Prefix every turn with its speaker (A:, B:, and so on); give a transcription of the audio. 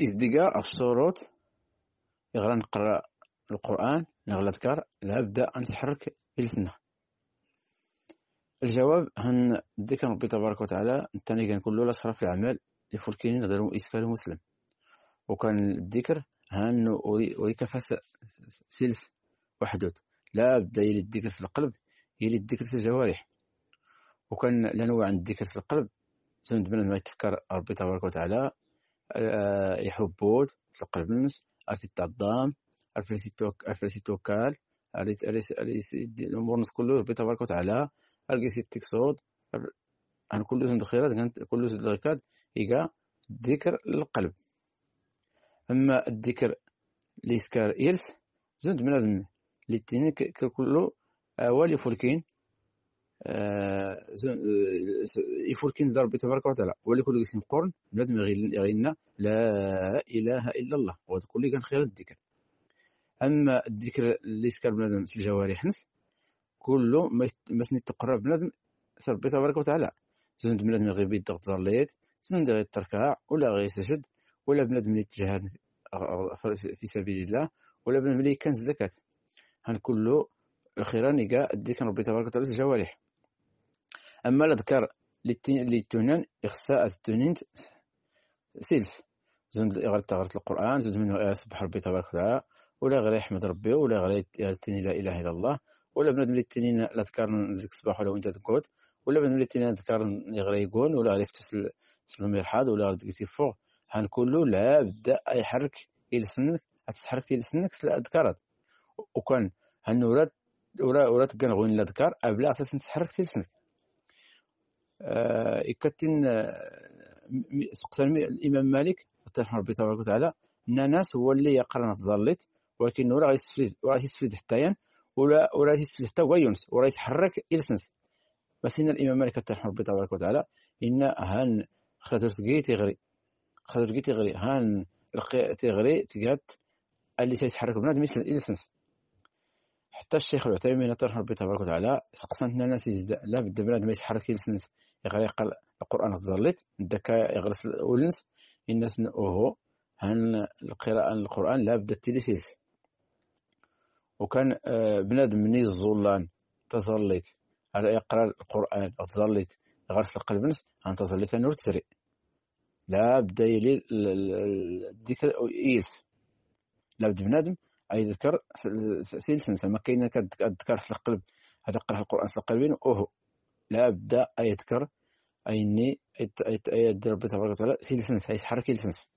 A: إذ ديكا غف الشروط نقرا القرآن نغلا ذكر لابدا بدا نتحرك بلسنا الجواب هن ديك ربي تبارك وتعالى التاني كان كله في الأعمال لفركين غير إسفال مسلم وكان الذكر هن وليك فاس سلس وحدود لا بدا يلي الذكر في القلب يلي الذكر في الجوارح وكان الأنواع عند الذكر في القلب زمن بنادم ما يتفكر ربي تبارك وتعالى آه، يحبوك تلقى البنس عرفتي الضام عرفتي توك عرفتي توكال عرفت عرفت الامور نص كله ربي تبارك وتعالى ارقيسي تكسود ان كل زند خيرات كانت كل زند غيكاد إيكا ذكر للقلب أما الذكر ليسكار إيرس زند من هذا اللي تيني ككلو أوالي فولكين يفركين آه، إيه، ربي تبارك وتعالى ولي كل قسم قرن بنادم يغينا لا اله الا الله وهذا كل كان خير الذكر اما الذكر اللي سكر بنادم في الجوارح نس كله ما سني تقرب بنادم ربي تبارك وتعالى زند بنادم غير بيدق تزليت زند غير تركع ولا غير يسجد ولا بنادم اللي يتجهد في سبيل الله ولا بنادم اللي كان زكاه هان كله الخيران كاع الذكر ربي تبارك وتعالى الجوارح أما الأذكار اللي تنان إخساء التنين سيلس زند غير تغرت القرآن زند منه سبح آية ربي تبارك وتعالى ولا غير يحمد ربي ولا غير يتني لا إله إلا الله ولا بنادم اللي تني الأذكار نزلك الصباح ولا وأنت تقعد ولا بنادم اللي تني الأذكار غير يقول ولا غير يفتس المرحاض ولا غير تكتي فوق هان كله لا بدا يحرك يلسنك تحرك يلسنك الأذكارات وكان هنورات ورا كان غوين الأذكار أبلا أساس نتحرك تلسنك آه، يكتن آه، سقسان الإمام مالك رحمه ربي تبارك وتعالى الناس هو اللي يقرن تظلت ولكن وراه يسفلد وراه يسفلد حتى ين ولا وراه يسفلد حتى هو يونس وراه يتحرك إلسنس بس إن الإمام مالك رحمه ربي تبارك وتعالى إن هان خاطر تقري تغري خاطر تقري تغري هان تغري تقات اللي تيتحرك بنادم مثل الإلسنس حتى الشيخ العثيمين الله ربي تبارك وتعالى سقسنتنا الناس لا بد بنادم يتحرك يلسنس يغري يقرا القران تزليت دكا يغرس ولنس الناس اوهو عن القراءة القرآن لا بد تلسيس وكان آه، بنادم مني الزولان على يقرا القرآن تزليت غرس القلب نس عن تزليت نور تسري لا بد يلي الذكر إيس لا بد بنادم اي ذكر سيلسن ما كاين الذكر في القلب هذا قرأ القران في القلب اوه لا بد اي ذكر ني اي ربي تبارك وتعالى سيلسن حركي يلسنس